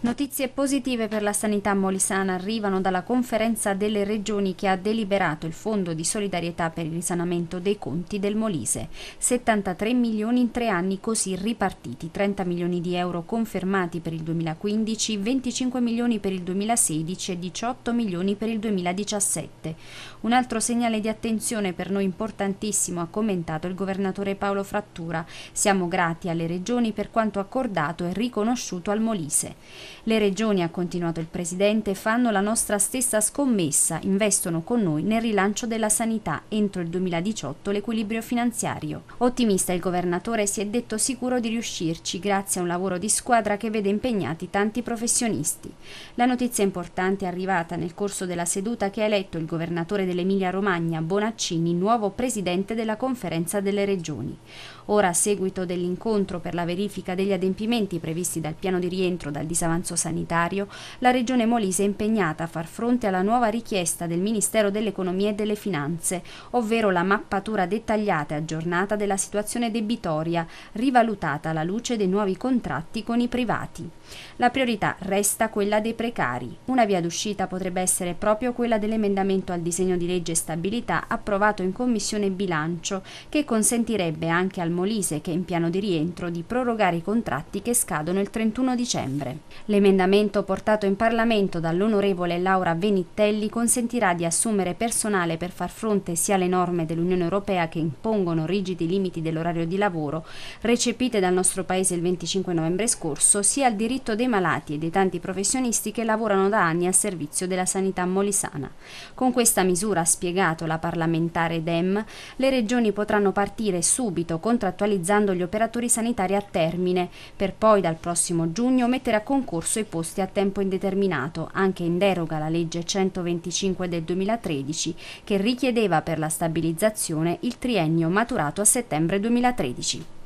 Notizie positive per la sanità molisana arrivano dalla conferenza delle regioni che ha deliberato il fondo di solidarietà per il risanamento dei conti del Molise. 73 milioni in tre anni così ripartiti, 30 milioni di euro confermati per il 2015, 25 milioni per il 2016 e 18 milioni per il 2017. Un altro segnale di attenzione per noi importantissimo ha commentato il governatore Paolo Frattura. Siamo grati alle regioni per quanto accordato e riconosciuto al Molise. Le regioni, ha continuato il Presidente, fanno la nostra stessa scommessa, investono con noi nel rilancio della sanità entro il 2018 l'equilibrio finanziario. Ottimista il governatore si è detto sicuro di riuscirci grazie a un lavoro di squadra che vede impegnati tanti professionisti. La notizia importante è arrivata nel corso della seduta che ha eletto il governatore dell'Emilia Romagna, Bonaccini, nuovo Presidente della Conferenza delle Regioni. Ora, a seguito dell'incontro per la verifica degli adempimenti previsti dal piano di rientro dal disavanzamento, disavanzo sanitario, la Regione Molise è impegnata a far fronte alla nuova richiesta del Ministero dell'Economia e delle Finanze, ovvero la mappatura dettagliata e aggiornata della situazione debitoria, rivalutata alla luce dei nuovi contratti con i privati. La priorità resta quella dei precari. Una via d'uscita potrebbe essere proprio quella dell'emendamento al disegno di legge stabilità approvato in Commissione bilancio, che consentirebbe anche al Molise, che è in piano di rientro, di prorogare i contratti che scadono il 31 dicembre. L'emendamento portato in Parlamento dall'onorevole Laura Venitelli consentirà di assumere personale per far fronte sia alle norme dell'Unione Europea che impongono rigidi limiti dell'orario di lavoro, recepite dal nostro Paese il 25 novembre scorso, sia al diritto dei malati e dei tanti professionisti che lavorano da anni a servizio della sanità molisana. Con questa misura, ha spiegato la parlamentare Dem, le regioni potranno partire subito contrattualizzando gli operatori sanitari a termine, per poi dal prossimo giugno mettere a concorso concorso ai posti a tempo indeterminato, anche in deroga alla legge 125 del 2013 che richiedeva per la stabilizzazione il triennio maturato a settembre 2013.